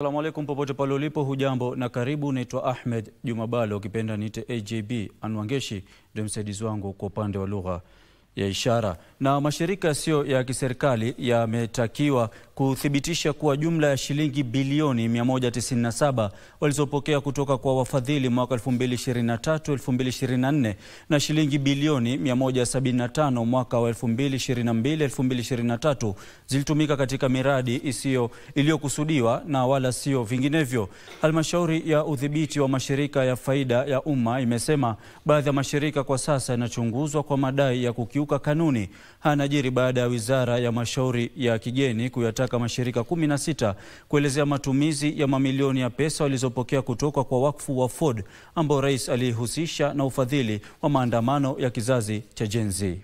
Asalamu alaikum popote pale ulipo, hujambo na karibu. Naitwa Ahmed Jumabalo, ukipenda niite AJB. Anwangeshi ndio msaidizi wangu kwa upande wa lugha ya ishara. Na mashirika yasiyo ya kiserikali yametakiwa kuthibitisha kuwa jumla ya shilingi bilioni 197 walizopokea kutoka kwa wafadhili mwaka 2023 2024 na shilingi bilioni 175 mwaka wa 2022 2023 zilitumika katika miradi isiyo iliyokusudiwa na wala sio vinginevyo. Halmashauri ya udhibiti wa mashirika ya faida ya umma imesema baadhi ya mashirika kwa sasa yanachunguzwa kwa madai ya kukiuka kukiuka kanuni. Anajiri baada ya Wizara ya Mashauri ya Kigeni kuyataka mashirika 16 kuelezea matumizi ya mamilioni ya pesa walizopokea kutoka kwa wakfu wa Ford ambao rais alihusisha na ufadhili wa maandamano ya kizazi cha Gen Z.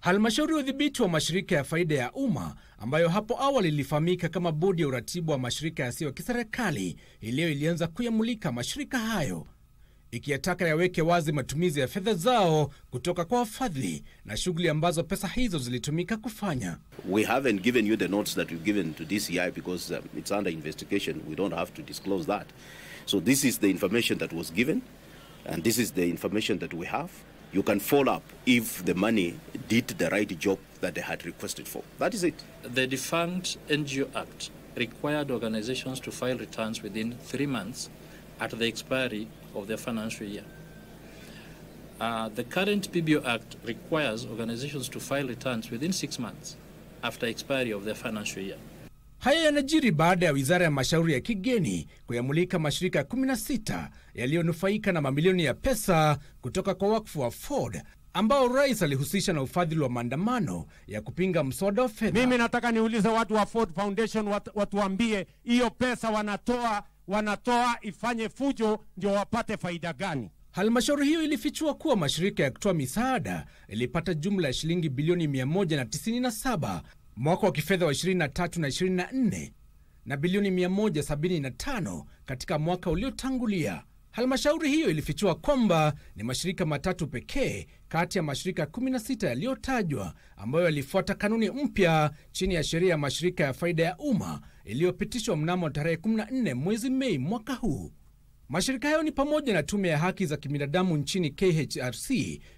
Halmashauri ya udhibiti wa mashirika ya faida ya umma ambayo hapo awali ilifahamika kama bodi ya uratibu wa mashirika yasiyo ya kiserikali, iliyo ilianza kuyamulika mashirika hayo ikiyataka yaweke wazi matumizi ya fedha zao kutoka kwa wafadhili na shughuli ambazo pesa hizo zilitumika kufanya. We haven't given you the notes that we've given to DCI because um, it's under investigation. We don't have to disclose that. So this is the information that was given and this is the information that we have. You can follow up if the money did the right job that they had requested for. That is it. The defunct NGO Act required organizations to file returns within three months at the expiry of their financial year. Uh, the current PBO Act requires organizations to file returns within six months after expiry of their financial year. Haya yanajiri baada ya wizara ya mashauri ya kigeni kuyamulika mashirika 16 yaliyonufaika na mamilioni ya pesa kutoka kwa wakfu wa Ford ambao rais alihusisha na ufadhili wa maandamano ya kupinga mswada wa fedha. Mimi nataka niulize watu wa Ford Foundation wat, watuambie hiyo pesa wanatoa wanatoa ifanye fujo ndio wapate faida gani? Halmashauri hiyo ilifichua kuwa mashirika ya kutoa misaada ilipata jumla ya shilingi bilioni 197 mwaka wa kifedha wa 23 na 24 na bilioni 175 katika mwaka uliotangulia. Halmashauri hiyo ilifichua kwamba ni mashirika matatu pekee kati ya mashirika 16 yaliyotajwa ambayo yalifuata kanuni mpya chini ya sheria ya mashirika ya faida ya umma iliyopitishwa mnamo tarehe 14 mwezi Mei mwaka huu. Mashirika hayo ni pamoja na tume ya haki za kibinadamu nchini KHRC,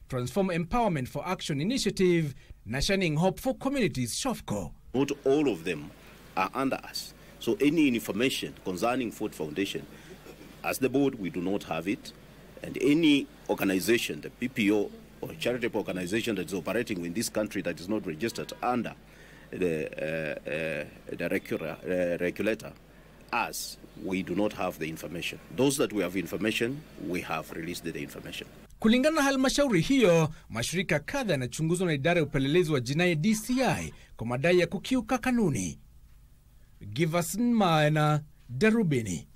Transform Empowerment for Action Initiative na Shining Hope for Communities SHOFCO. Not all of them are under us. So any information concerning Ford Foundation, as the board, we do not have it. And any organization, the PPO or charitable organization that is operating in this country that is not registered under the, uh, uh, the recura, uh, regulator as we do not have the information. Those that we have information, we have released the information. Kulingana na halmashauri hiyo, mashirika kadha yanachunguzwa na idara ya upelelezi wa jinai DCI kwa madai ya kukiuka kanuni. Giverson Maena, Darubini.